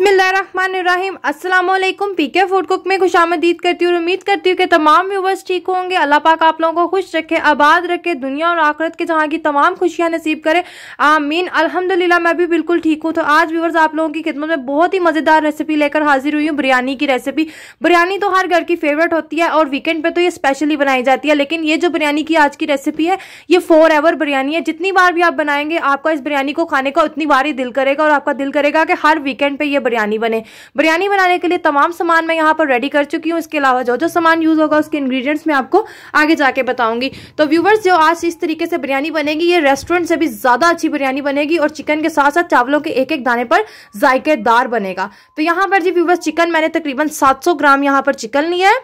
बसमिलीम असलम P K food cook में खुश आमदीद करती हूँ उम्मीद करती हूँ कि तमाम व्यूवर्स ठीक होंगे अल्लाह पाक आप लोगों को खुश रखे आबाद रखे दुनिया और आखरत के जहाँ की तमाम खुशियाँ नसीब करे आमीन अल्हम्दुलिल्लाह मैं भी बिल्कुल ठीक हूँ तो आज व्यूवर्स आप लोगों की खिदमत में बहुत ही मज़ेदार रेसिपी लेकर हाजिर हुई हूँ बिरयानी की रेसिपी बिरयानी तो हर घर की फेवरेट होती है और वीकेंड पर तो ये स्पेशली बनाई जाती है लेकिन ये जो बिरयानी की आज की रेसिपी है ये फोर एवर बिरयानी है जितनी बार भी आप बनाएंगे आपका इस बिरयानी को खाने का उतनी बार ही दिल करेगा और आपका दिल करेगा कि हर वीकेंड पर यह बिरयानी बने बिरयानी बनाने के लिए तमाम सामान मैं यहाँ पर रेडी कर चुकी हूँ इसके अलावा जो जो सामान यूज़ होगा उसके इंग्रीडियंट्स मैं आपको आगे जाके बताऊंगी तो व्यूवर्स जो आज इस तरीके से बिरयानी बनेगी ये रेस्टोरेंट से भी ज़्यादा अच्छी बिरयानी बनेगी और चिकन के साथ साथ चावलों के एक एक दाने पर जायकेदार बनेगा तो यहाँ पर जी व्यूवर्स चिकन मैंने तकरीबन सात ग्राम यहाँ पर चिकन लिया है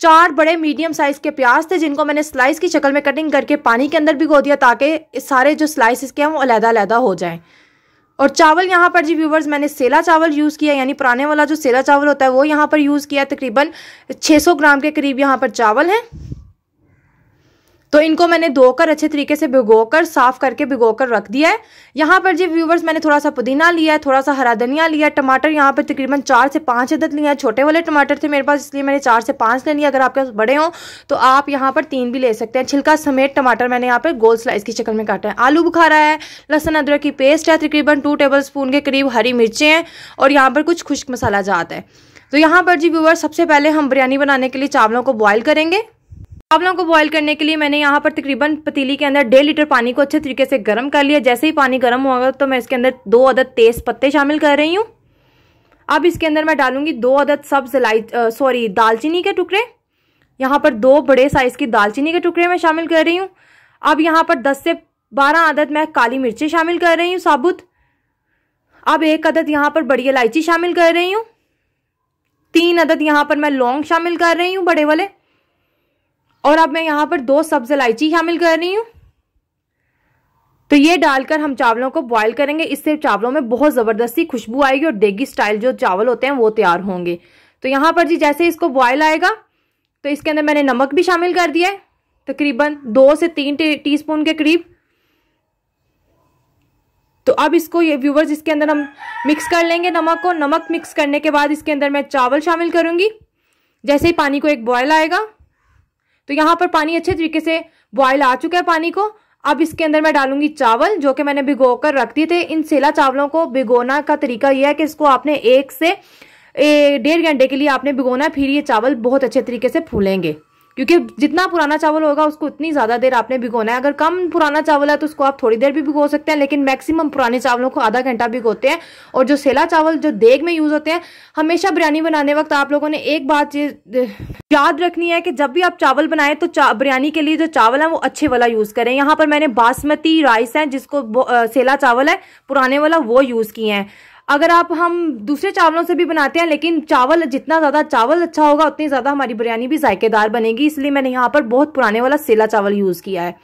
चार बड़े मीडियम साइज़ के प्याज थे जिनको मैंने स्लाइस की शक्ल में कटिंग करके पानी के अंदर भिगो दिया ताकि सारे जो स्लाइसिस के हैं वो अलहदा अलहदा हो जाएं और चावल यहाँ पर जी व्यूवर्स मैंने सेला चावल यूज़ किया यानी पुराने वाला जो सेला चावल होता है वो यहाँ पर यूज़ किया तकरीबन 600 ग्राम के करीब यहाँ पर चावल है तो इनको मैंने धोकर अच्छे तरीके से भिगोकर साफ करके भिगोकर रख दिया है यहाँ पर जी व्यूवर्स मैंने थोड़ा सा पुदीना लिया है थोड़ा सा हरा धनिया लिया टमाटर यहाँ पर तकरीबन चार से पाँच अदद लिया है छोटे वाले टमाटर थे मेरे पास इसलिए मैंने चार से पाँच ले लिया अगर आपके पास बड़े हों तो आप यहाँ पर तीन भी ले सकते हैं छिलका समेत टमाटर मैंने यहाँ पर गोल स्लाइस की शक्ल में काटा है आलू बुखारा है लहसन अदरक की पेस्ट है तकरीबन टू टेबल स्पून के करीब हरी मिर्चें हैं और यहाँ पर कुछ खुश्क मसाला जात है तो यहाँ पर जी व्यूवर सबसे पहले हम बिरयानी बनाने के लिए चावलों को बॉयल करेंगे चावलों को बॉईल करने के लिए मैंने यहाँ पर तकरीबन पतीली के अंदर डेढ़ लीटर पानी को अच्छे तरीके से गर्म कर लिया जैसे ही पानी गर्म होगा तो मैं इसके अंदर दो अदद तेज़ पत्ते शामिल कर रही हूँ अब इसके अंदर मैं डालूंगी दो अदद सब्ज इलाय सॉरी दालचीनी के टुकड़े यहाँ पर दो बड़े साइज़ की दालचीनी के टुकड़े मैं शामिल कर रही हूँ अब यहाँ पर दस से बारह अदद मैं काली मिर्ची शामिल कर रही हूँ साबुत अब एक अदद यहाँ पर बड़ी इलायची शामिल कर रही हूँ तीन अदद यहाँ पर मैं लौंग शामिल कर रही हूँ बड़े वाले और अब मैं यहाँ पर दो सब्ज इलायची शामिल कर रही हूँ तो ये डालकर हम चावलों को बॉईल करेंगे इससे चावलों में बहुत ज़बरदस्ती खुशबू आएगी और देगी स्टाइल जो चावल होते हैं वो तैयार होंगे तो यहाँ पर जी जैसे इसको बॉयल आएगा तो इसके अंदर मैंने नमक भी शामिल कर दिया है तकरीबन दो से तीन टी के करीब तो अब इसको ये व्यूवर्स इसके अंदर हम मिक्स कर लेंगे नमक को नमक मिक्स करने के बाद इसके अंदर मैं चावल शामिल करूँगी जैसे ही पानी को एक बॉयल आएगा तो यहाँ पर पानी अच्छे तरीके से बॉयल आ चुका है पानी को अब इसके अंदर मैं डालूंगी चावल जो कि मैंने भिगो कर रख दिए थे इन सेला चावलों को भिगोना का तरीका यह है कि इसको आपने एक से डेढ़ घंटे के लिए आपने भिगोना फिर ये चावल बहुत अच्छे तरीके से फूलेंगे क्योंकि जितना पुराना चावल होगा उसको उतनी ज़्यादा देर आपने भिगोना है अगर कम पुराना चावल है तो उसको आप थोड़ी देर भी भिगो सकते हैं लेकिन मैक्सिमम पुराने चावलों को आधा घंटा भिगोते हैं और जो सेला चावल जो देग में यूज़ होते हैं हमेशा बिरयानी बनाने वक्त आप लोगों ने एक बात याद रखनी है कि जब भी आप चावल बनाएं तो बिरयानी के लिए जो चावल है वो अच्छे वाला यूज़ करें यहाँ पर मैंने बासमती राइस है जिसको सेला चावल है पुराने वाला वो यूज़ किए हैं अगर आप हम दूसरे चावलों से भी बनाते हैं लेकिन चावल जितना ज़्यादा चावल अच्छा होगा उतनी ज़्यादा हमारी बिरयानी भी जायकेदार बनेगी इसलिए मैंने यहाँ पर बहुत पुराने वाला सेला चावल यूज़ किया है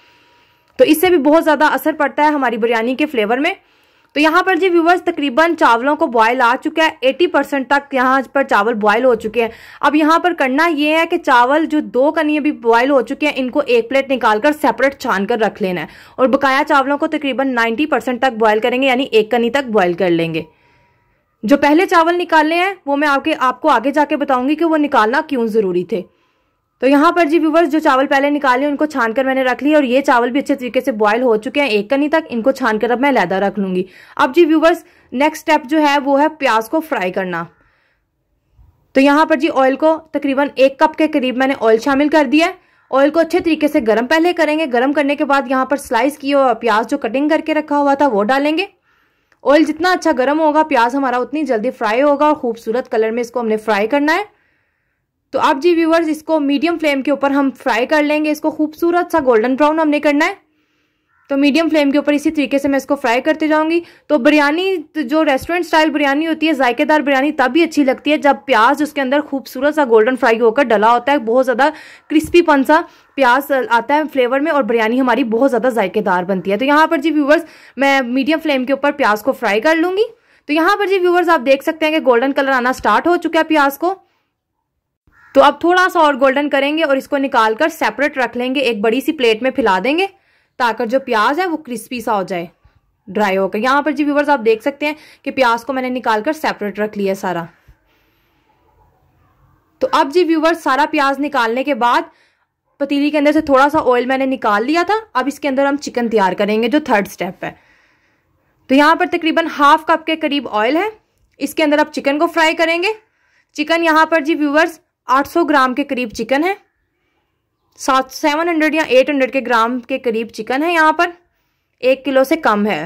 तो इससे भी बहुत ज़्यादा असर पड़ता है हमारी बिरयानी के फ्लेवर में तो यहाँ पर जी व्यूवर्स तकरीबन चावलों को बॉयल आ चुका है एटी परसेंट तक यहाँ पर चावल बॉयल हो चुके हैं अब यहाँ पर करना ये है कि चावल जो दो कनी अभी बॉयल हो चुके हैं इनको एक प्लेट निकाल कर सेपरेट छान कर रख लेना है और बकाया चावलों को तकरीबन नाइन्टी परसेंट तक बॉयल करेंगे यानी एक कनी तक बॉयल कर लेंगे जो पहले चावल निकालने हैं वो मैं आपके आपको आगे जाके बताऊंगी कि वो निकालना क्यों ज़रूरी थे तो यहाँ पर जी व्यूवर्स जो चावल पहले निकाले उनको छान कर मैंने रख लिया और ये चावल भी अच्छे तरीके से बॉयल हो चुके हैं एक कनी तक इनको छान कर अब मैं लैदा रख लूंगी अब जी व्यूवर्स नेक्स्ट स्टेप जो है वो है प्याज को फ्राई करना तो यहाँ पर जी ऑयल को तकरीबन एक कप के करीब मैंने ऑयल शामिल कर दिया ऑयल को अच्छे तरीके से गर्म पहले करेंगे गर्म करने के बाद यहाँ पर स्लाइस किया हुआ प्याज जो कटिंग करके रखा हुआ था वो डालेंगे ऑयल जितना अच्छा गर्म होगा प्याज हमारा उतनी जल्दी फ्राई होगा और खूबसूरत कलर में इसको हमने फ्राई करना है तो आप जी व्यूवर्स इसको मीडियम फ्लेम के ऊपर हम फ्राई कर लेंगे इसको खूबसूरत सा गोल्डन ब्राउन हमने करना है तो मीडियम फ्लेम के ऊपर इसी तरीके से मैं इसको फ्राई करते जाऊंगी तो बिरयानी जो रेस्टोरेंट स्टाइल बिरयानी होती है जायकेदार बिरयानी तब भी अच्छी लगती है जब प्याज उसके अंदर खूबसूरत सा गोल्डन फ्राई होकर डला होता है बहुत ज़्यादा क्रिस्पीपन सा प्याज आता है फ्लेवर में और बिरयानी हमारी बहुत ज़्यादा जायकेदार बनती है तो यहाँ पर जी व्यूवर्स मैं मीडियम फ्लेम के ऊपर प्याज को फ्राई कर लूँगी तो यहाँ पर जी व्यूवर्स आप देख सकते हैं कि गोल्डन कलर आना स्टार्ट हो चुका है प्याज को तो अब थोड़ा सा और गोल्डन करेंगे और इसको निकाल कर सेपरेट रख लेंगे एक बड़ी सी प्लेट में फैला देंगे ताकि जो प्याज है वो क्रिस्पी सा हो जाए ड्राई होकर यहाँ पर जी व्यूवर्स आप देख सकते हैं कि प्याज को मैंने निकाल कर सेपरेट रख लिया सारा तो अब जी व्यूवर्स सारा प्याज निकालने के बाद पतीली के अंदर से थोड़ा सा ऑयल मैंने निकाल लिया था अब इसके अंदर हम चिकन तैयार करेंगे जो थर्ड स्टेप है तो यहाँ पर तकरीबन हाफ कप के करीब ऑयल है इसके अंदर आप चिकन को फ्राई करेंगे चिकन यहाँ पर जी व्यूवर्स 800 ग्राम के करीब चिकन है सात सेवन हंड्रेड या एट हंड्रेड के ग्राम के करीब चिकन है यहाँ पर एक किलो से कम है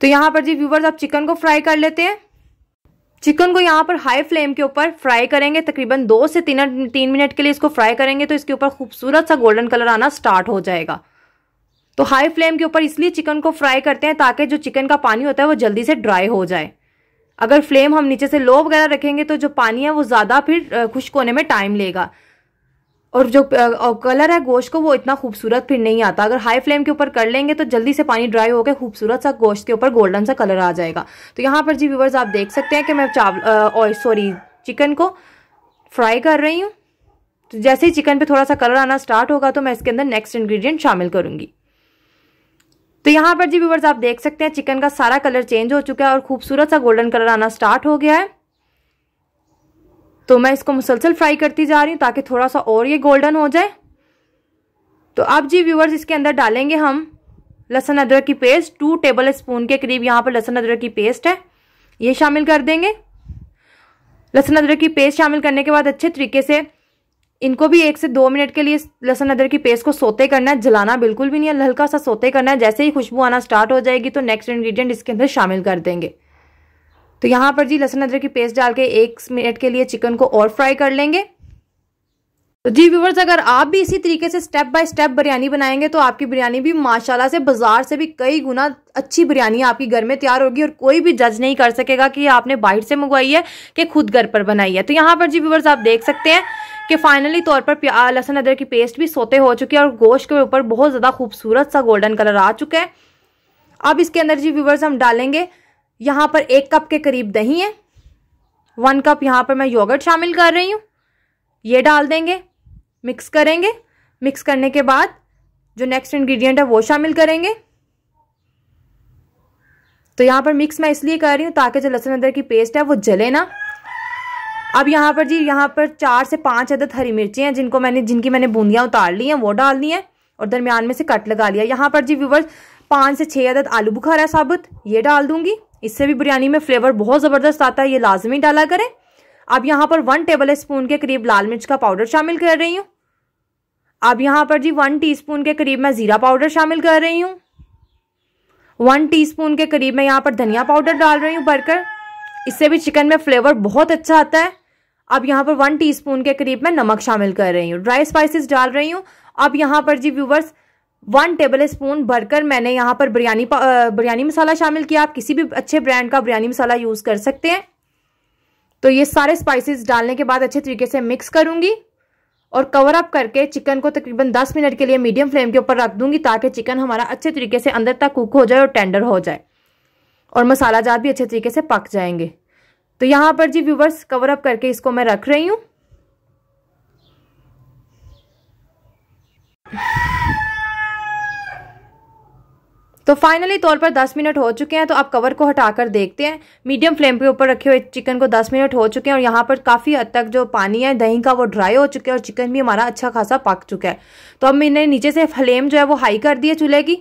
तो यहाँ पर जी व्यूवर्स आप चिकन को फ्राई कर लेते हैं चिकन को यहाँ पर हाई फ्लेम के ऊपर फ्राई करेंगे तकरीबन दो से तीन तीन मिनट के लिए इसको फ्राई करेंगे तो इसके ऊपर खूबसूरत सा गोल्डन कलर आना स्टार्ट हो जाएगा तो हाई फ्लेम के ऊपर इसलिए चिकन को फ्राई करते हैं ताकि जो चिकन का पानी होता है वो जल्दी से ड्राई हो जाए अगर फ्लेम हम नीचे से लो वगैरह रखेंगे तो जो पानी है वो ज़्यादा फिर खुश्क होने में टाइम लेगा और जो कलर है गोश्त को वो इतना खूबसूरत फिर नहीं आता अगर हाई फ्लेम के ऊपर कर लेंगे तो जल्दी से पानी ड्राई होकर खूबसूरत सा गोश्त के ऊपर गोल्डन सा कलर आ जाएगा तो यहाँ पर जी व्यूवर्स आप देख सकते हैं कि मैं चावल सॉरी चिकन को फ्राई कर रही हूँ तो जैसे ही चिकन पे थोड़ा सा कलर आना स्टार्ट होगा तो मैं इसके अंदर नेक्स्ट इंग्रेडिएंट शामिल करूँगी तो यहाँ पर जी व्यूवर्स आप देख सकते हैं चिकन का सारा कलर चेंज हो चुका है और खूबसूरत सा गोल्डन कलर आना स्टार्ट हो गया है तो मैं इसको मुसलसल फ्राई करती जा रही हूँ ताकि थोड़ा सा और ये गोल्डन हो जाए तो अब जी व्यूवर्स इसके अंदर डालेंगे हम लहसुन अदरक की पेस्ट टू टेबल स्पून के करीब यहाँ पर लहसुन अदरक की पेस्ट है ये शामिल कर देंगे लहसुन अदरक की पेस्ट शामिल करने के बाद अच्छे तरीके से इनको भी एक से दो मिनट के लिए लहसुन अदरक की पेस्ट को सोते करना है जलाना बिल्कुल भी नहीं है हल्का सा सोते करना है जैसे ही खुशबू आना स्टार्ट हो जाएगी तो नेक्स्ट इंग्रेडिएंट इसके अंदर शामिल कर देंगे तो यहाँ पर जी लहसुन अदरक की पेस्ट डाल के एक मिनट के लिए चिकन को और फ्राई कर लेंगे तो जी व्यूवर्स अगर आप भी इसी तरीके से स्टेप बाय स्टेप बिरयानी बनाएंगे तो आपकी बिरयानी भी माशाल्लाह से बाजार से भी कई गुना अच्छी बिरयानी आपकी घर में तैयार होगी और कोई भी जज नहीं कर सकेगा कि आपने बाहर से मंगवाई है कि खुद घर पर बनाई है तो यहाँ पर जी व्यूवर्स आप देख सकते हैं कि फाइनली तौर पर लहसुन अदरक की पेस्ट भी सोते हो चुकी है और गोश्त के ऊपर बहुत ज़्यादा खूबसूरत सा गोल्डन कलर आ चुका है अब इसके अंदर जी व्यूवर्स हम डालेंगे यहाँ पर एक कप के करीब दही है वन कप यहाँ पर मैं योगर्ट शामिल कर रही हूँ ये डाल देंगे मिक्स करेंगे मिक्स करने के बाद जो नेक्स्ट इंग्रेडिएंट है वो शामिल करेंगे तो यहाँ पर मिक्स मैं इसलिए कर रही हूँ ताकि जो लहसुन अदरक की पेस्ट है वो जले ना अब यहाँ पर जी यहाँ पर चार से पाँच अदद हरी मिर्ची हैं जिनको मैंने जिनकी मैंने बूंदियाँ उतार ली हैं वो डाल दी हैं और दरमियान में से कट लगा लिया यहाँ पर जी व्यूवर्स पाँच से छः अदद आलू बुखारा साबुत ये डाल दूंगी इससे भी बिरयानी में फ्लेवर बहुत ज़बरदस्त आता है ये लाजमी डाला करें अब यहाँ पर वन टेबल स्पून के करीब लाल मिर्च का पाउडर शामिल कर रही हूँ अब यहाँ पर जी वन टीस्पून के करीब मैं ज़ीरा पाउडर शामिल कर रही हूँ वन टीस्पून के करीब मैं यहाँ पर धनिया पाउडर डाल रही हूँ भरकर इससे भी चिकन में फ्लेवर बहुत अच्छा आता है अब यहाँ पर वन टीस्पून के करीब मैं नमक शामिल कर रही हूँ ड्राई स्पाइसेस डाल रही हूँ अब यहाँ पर जी व्यूवर्स वन टेबल स्पून भरकर मैंने यहाँ पर बिरयानी बिरयानी मसाला शामिल किया आप किसी भी अच्छे ब्रांड का बिरयानी मसाला यूज़ कर सकते हैं तो ये सारे स्पाइसेस डालने के बाद अच्छे तरीके से मिक्स करूँगी और कवर अप करके चिकन को तकरीबन 10 मिनट के लिए मीडियम फ्लेम के ऊपर रख दूंगी ताकि चिकन हमारा अच्छे तरीके से अंदर तक कुक हो जाए और टेंडर हो जाए और मसाला जात भी अच्छे तरीके से पक जाएंगे तो यहाँ पर जी व्यूवर्स कवर अप करके इसको मैं रख रही हूँ तो फाइनली तौर पर 10 मिनट हो चुके हैं तो आप कवर को हटाकर देखते हैं मीडियम फ्लेम के ऊपर रखे हुए चिकन को 10 मिनट हो चुके हैं और यहाँ पर काफ़ी हद तक जो पानी है दही का वो ड्राई हो चुका है और चिकन भी हमारा अच्छा खासा पक चुका है तो अब मैंने नीचे से फ्लेम जो है वो हाई कर दी है चूल्हे की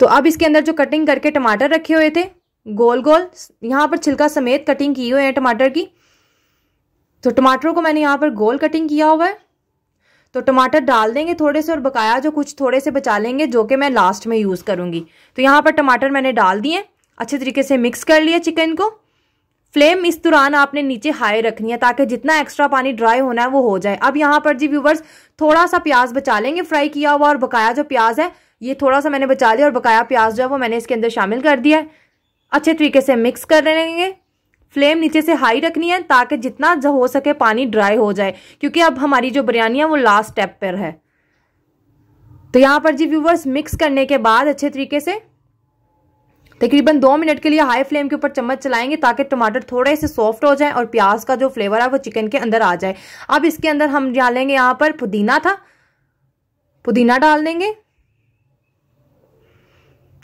तो अब इसके अंदर जो कटिंग करके टमाटर रखे हुए थे गोल गोल यहाँ पर छिलका समेत कटिंग की हुई है टमाटर की तो टमाटरों को मैंने यहाँ पर गोल कटिंग किया हुआ है तो टमाटर डाल देंगे थोड़े से और बकाया जो कुछ थोड़े से बचा लेंगे जो कि मैं लास्ट में यूज़ करूँगी तो यहाँ पर टमाटर मैंने डाल दिए अच्छे तरीके से मिक्स कर लिया चिकन को फ्लेम इस दौरान आपने नीचे हाई रखनी है ताकि जितना एक्स्ट्रा पानी ड्राई होना है वो हो जाए अब यहाँ पर जी व्यूवर्स थोड़ा सा प्याज बचा लेंगे फ्राई किया हुआ और बकाया जो प्याज है ये थोड़ा सा मैंने बचा लिया और बकाया प्याज जो है वो मैंने इसके अंदर शामिल कर दिया है अच्छे तरीके से मिक्स कर लेंगे फ्लेम नीचे से हाई रखनी है ताकि जितना हो सके पानी ड्राई हो जाए क्योंकि अब हमारी जो बिरयानी है वो लास्ट स्टेप पर है तो यहाँ पर जी व्यूवर्स मिक्स करने के बाद अच्छे तरीके से तकरीबन दो मिनट के लिए हाई फ्लेम के ऊपर चम्मच चलाएंगे ताकि टमाटर थोड़े से सॉफ्ट हो जाए और प्याज का जो फ्लेवर है वो चिकन के अंदर आ जाए अब इसके अंदर हम डालेंगे यहाँ पर पुदीना था पुदीना डाल देंगे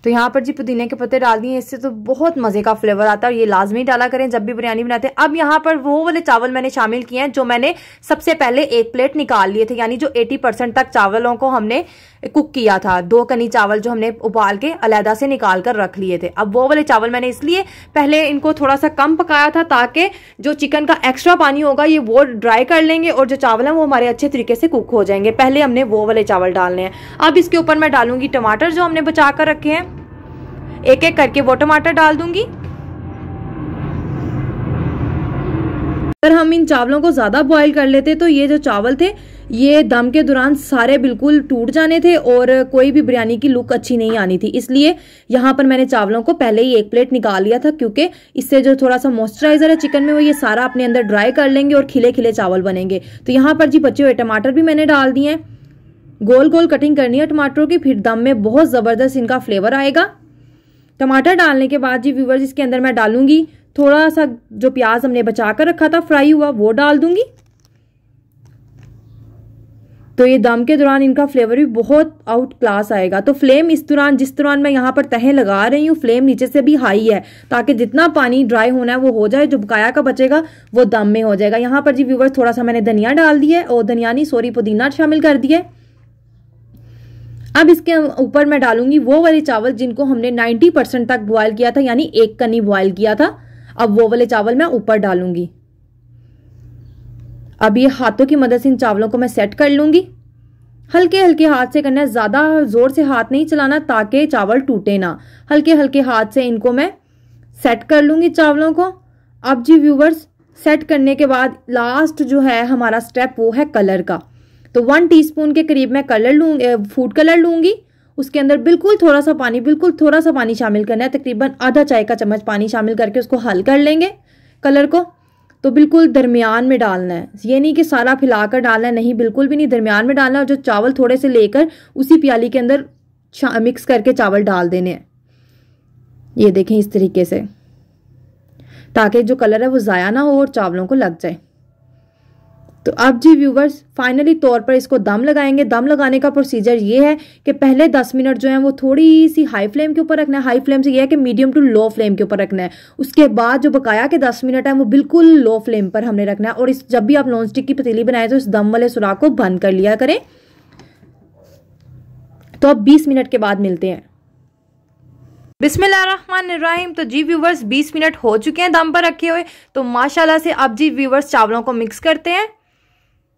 तो यहाँ पर जी पुदीने के पत्ते डाल दिए इससे तो बहुत मज़े का फ्लेवर आता है और ये लाजमी डाला करें जब भी बिरयानी बनाते हैं अब यहाँ पर वो वाले चावल मैंने शामिल किए हैं जो मैंने सबसे पहले एक प्लेट निकाल लिए थे यानी जो 80 परसेंट तक चावलों को हमने कुक किया था दो कनी चावल जो हमने उबाल के अलहदा से निकाल कर रख लिए थे अब वो वाले चावल मैंने इसलिए पहले इनको थोड़ा सा कम पकाया था ताकि जो चिकन का एक्स्ट्रा पानी होगा ये वो ड्राई कर लेंगे और जो चावल हैं वो हमारे अच्छे तरीके से कुक हो जाएंगे पहले हमने वो वाले चावल डालने हैं अब इसके ऊपर मैं डालूंगी टमाटर जो हमने बचा कर रखे हैं एक एक करके वो टमाटर डाल दूंगी अगर हम इन चावलों को ज़्यादा बॉईल कर लेते तो ये जो चावल थे ये दम के दौरान सारे बिल्कुल टूट जाने थे और कोई भी बिरयानी की लुक अच्छी नहीं आनी थी इसलिए यहाँ पर मैंने चावलों को पहले ही एक प्लेट निकाल लिया था क्योंकि इससे जो थोड़ा सा मॉइस्चराइजर है चिकन में वो ये सारा अपने अंदर ड्राई कर लेंगे और खिले खिले चावल बनेंगे तो यहाँ पर जी बचे हुए टमाटर भी मैंने डाल दिए हैं गोल गोल कटिंग करनी है टमाटरों की फिर दम में बहुत ज़बरदस्त इनका फ्लेवर आएगा टमाटर डालने के बाद जी व्यूवर्स इसके अंदर मैं डालूंगी थोड़ा सा जो प्याज हमने बचा कर रखा था फ्राई हुआ वो डाल दूंगी तो ये दम के दौरान इनका फ्लेवर भी बहुत आउट क्लास आएगा तो फ्लेम इस दौरान जिस दौरान मैं यहाँ पर तहें लगा रही हूँ फ्लेम नीचे से भी हाई है ताकि जितना पानी ड्राई होना है वो हो जाए जो बकाया का बचेगा वो दम में हो जाएगा यहाँ पर जी व्यूवर्स थोड़ा सा मैंने धनिया डाल दिया और धनिया नहीं सॉरी पुदीना शामिल कर दिया अब इसके ऊपर मैं डालूंगी वो वाले चावल जिनको हमने नाइन्टी परसेंट तक बॉयल किया था यानी एक कनी बॉयल किया था अब वो वाले चावल मैं ऊपर डालूंगी अब ये हाथों की मदद से इन चावलों को मैं सेट कर लूंगी हल्के हल्के हाथ से करना है ज़्यादा ज़ोर से हाथ नहीं चलाना ताकि चावल टूटे ना हल्के हल्के हाथ से इनको मैं सेट कर लूँगी चावलों को अब जी व्यूवर्स सेट करने के बाद लास्ट जो है हमारा स्टेप वो है कलर का तो वन टीस्पून के करीब मैं कलर लूँगी फूड कलर लूँगी उसके अंदर बिल्कुल थोड़ा सा पानी बिल्कुल थोड़ा सा पानी शामिल करना है तकरीबन आधा चाय का चम्मच पानी शामिल करके उसको हल कर लेंगे कलर को तो बिल्कुल दरमियान में डालना है ये नहीं कि सारा फैलाकर डालना है नहीं बिल्कुल भी नहीं दरमियान में डालना है और जो चावल थोड़े से लेकर उसी प्याली के अंदर मिक्स करके चावल डाल देने हैं ये देखें इस तरीके से ताकि जो कलर है वो ज़ाया ना हो और चावलों को लग जाए तो अब जी व्यूवर्स फाइनली तौर पर इसको दम लगाएंगे दम लगाने का प्रोसीजर ये है कि पहले 10 मिनट जो है वो थोड़ी सी हाई फ्लेम के ऊपर रखना है हाई फ्लेम से ये है कि मीडियम टू लो फ्लेम के ऊपर रखना है उसके बाद जो बकाया के 10 मिनट है वो बिल्कुल लो फ्लेम पर हमने रखना है और इस जब भी आप नॉन स्टिक की पतीली बनाए तो इस दम वाले सुराख को बंद कर लिया करें तो अब बीस मिनट के बाद मिलते हैं बिसमीम तो जी व्यूवर्स 20 मिनट हो चुके हैं दम पर रखे हुए तो माशाल्लाह से अब जी व्यूवर्स चावलों को मिक्स करते हैं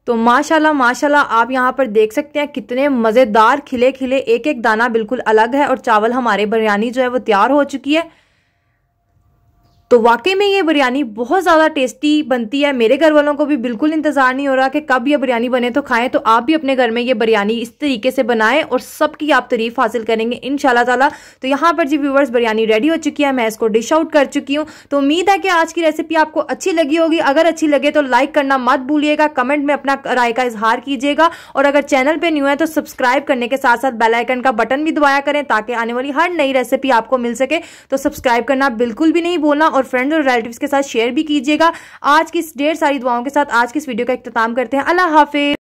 तो माशाल्लाह माशाल्लाह आप यहाँ पर देख सकते हैं कितने मज़ेदार खिले खिले एक एक दाना बिल्कुल अलग है और चावल हमारे बिरयानी जो है वो तैयार हो चुकी है तो वाकई में ये बिरयानी बहुत ज़्यादा टेस्टी बनती है मेरे घर वालों को भी बिल्कुल इंतज़ार नहीं हो रहा कि कब ये बिरयानी बने तो खाएं तो आप भी अपने घर में ये बिरयानी इस तरीके से बनाएं और सबकी आप तारीफ हासिल करेंगे इन ताला तो यहाँ पर जी व्यूवर्स बिरयानी रेडी हो चुकी है मैं इसको डिश आउट कर चुकी हूँ तो उम्मीद है कि आज की रेसिपी आपको अच्छी लगी होगी अगर अच्छी लगे तो लाइक करना मत भूलिएगा कमेंट में अपना राय का इजहार कीजिएगा और अगर चैनल पर न्यू है तो सब्सक्राइब करने के साथ साथ बेलाइकन का बटन भी दबाया करें ताकि आने वाली हर नई रेसिपी आपको मिल सके तो सब्सक्राइब करना बिल्कुल भी नहीं बोलना और और फ्रेंड्स और रिलेटिव्स के साथ शेयर भी कीजिएगा आज की ढेर सारी दुआओं के साथ आज की इस वीडियो का इख्ताम करते हैं अल्लाह हाफिज